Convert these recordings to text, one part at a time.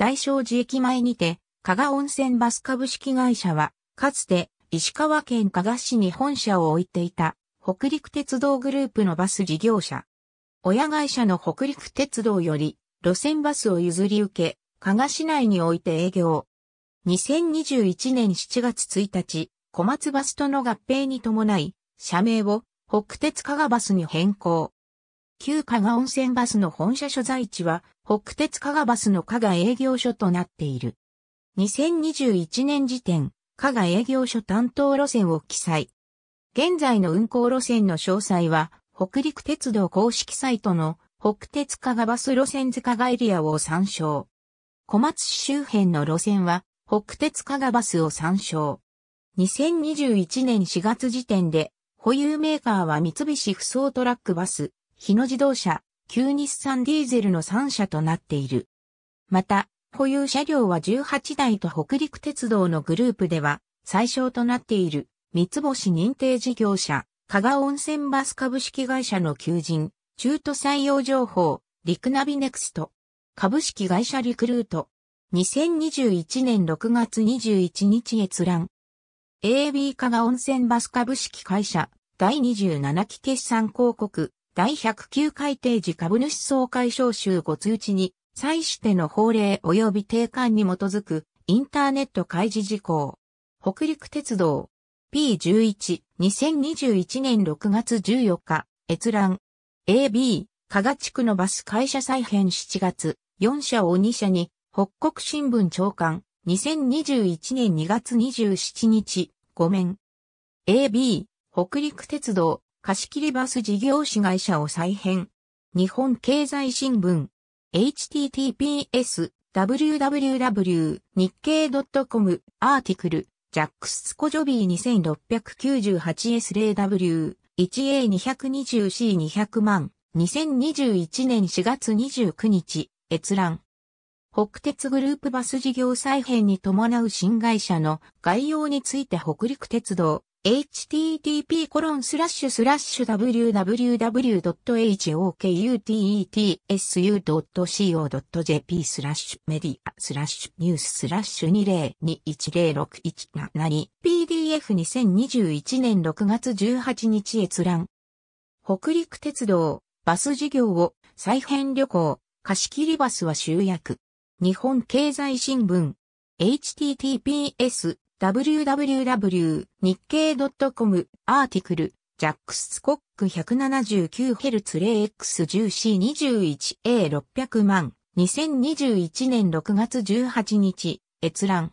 大正寺駅前にて、加賀温泉バス株式会社は、かつて石川県加賀市に本社を置いていた北陸鉄道グループのバス事業者。親会社の北陸鉄道より路線バスを譲り受け、加賀市内において営業。2021年7月1日、小松バスとの合併に伴い、社名を北鉄加賀バスに変更。旧加賀温泉バスの本社所在地は、北鉄加賀バスの加賀営業所となっている。2021年時点、加賀営業所担当路線を記載。現在の運行路線の詳細は、北陸鉄道公式サイトの北鉄加賀バス路線図加賀エリアを参照。小松市周辺の路線は、北鉄加賀バスを参照。2021年4月時点で、保有メーカーは三菱不走トラックバス、日野自動車、旧日産ディーゼルの3社となっている。また、保有車両は18台と北陸鉄道のグループでは最小となっている三つ星認定事業者、加賀温泉バス株式会社の求人、中途採用情報、リクナビネクスト、株式会社リクルート、2021年6月21日閲覧。AB 加賀温泉バス株式会社、第27期決算広告、第109回定時株主総会召集ご通知に、際しての法令及び定款に基づくインターネット開示事項。北陸鉄道 P11 2021年6月14日閲覧 AB 加賀地区のバス会社再編7月4社を2社に北国新聞長官2021年2月27日めん。AB 北陸鉄道貸切バス事業子会社を再編。日本経済新聞。https www 日経 .com アーティクルジャックス・スコジョビー2 6 9 8 s l w 1 a 2 2 0 c 2 0 0万2021年4月29日閲覧北鉄グループバス事業再編に伴う新会社の概要について北陸鉄道 http://www.hokutetsu.co.jp スラッシュメディアスラッシュニューススラッシュ20210617に PDF2021 年6月18日閲覧北陸鉄道バス事業を再編旅行貸切バスは集約日本経済新聞 https www 日経 .com アーティクルジャックスコック 179Hz0X10C21A600 万2021年6月18日閲覧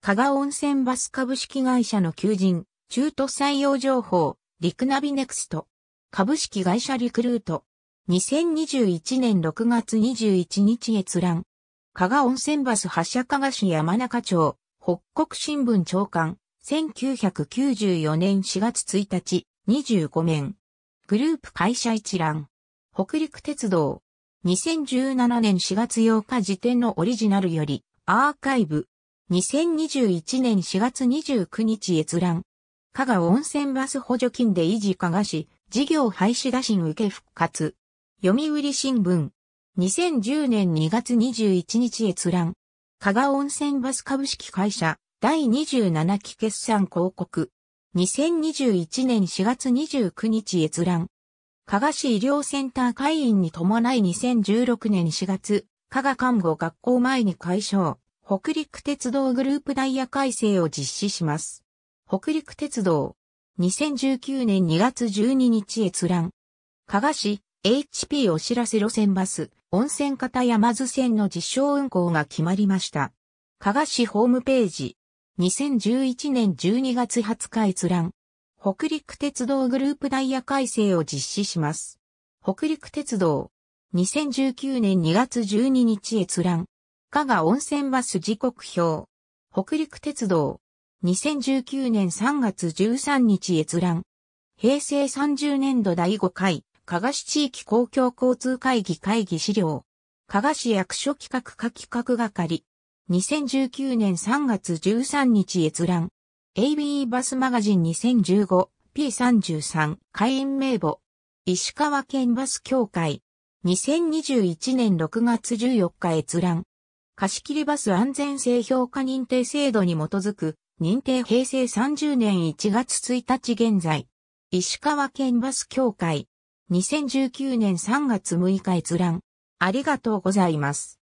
加賀温泉バス株式会社の求人中途採用情報リクナビネクスト株式会社リクルート2021年6月21日閲覧加賀温泉バス発車加賀市山中町北国新聞長官、1994年4月1日、25面。グループ会社一覧。北陸鉄道。2017年4月8日時点のオリジナルより、アーカイブ。2021年4月29日閲覧。加賀温泉バス補助金で維持加賀市、事業廃止打診受け復活。読売新聞。2010年2月21日閲覧。加賀温泉バス株式会社第27期決算広告2021年4月29日閲覧加賀市医療センター会員に伴い2016年4月加賀看護学校前に解消北陸鉄道グループダイヤ改正を実施します。北陸鉄道2019年2月12日閲覧加賀市 HP お知らせ路線バス温泉方山津線の実証運行が決まりました。加賀市ホームページ、2011年12月20日閲覧。北陸鉄道グループダイヤ改正を実施します。北陸鉄道、2019年2月12日閲覧。加賀温泉バス時刻表。北陸鉄道、2019年3月13日閲覧。平成30年度第5回、加賀市地域公共交通会議会議資料。加賀市役所企画課企画係。2019年3月13日閲覧。ABE バスマガジン 2015P33 会員名簿。石川県バス協会。2021年6月14日閲覧。貸切バス安全性評価認定制度に基づく認定平成30年1月1日現在。石川県バス協会。2019年3月6日閲覧。ありがとうございます。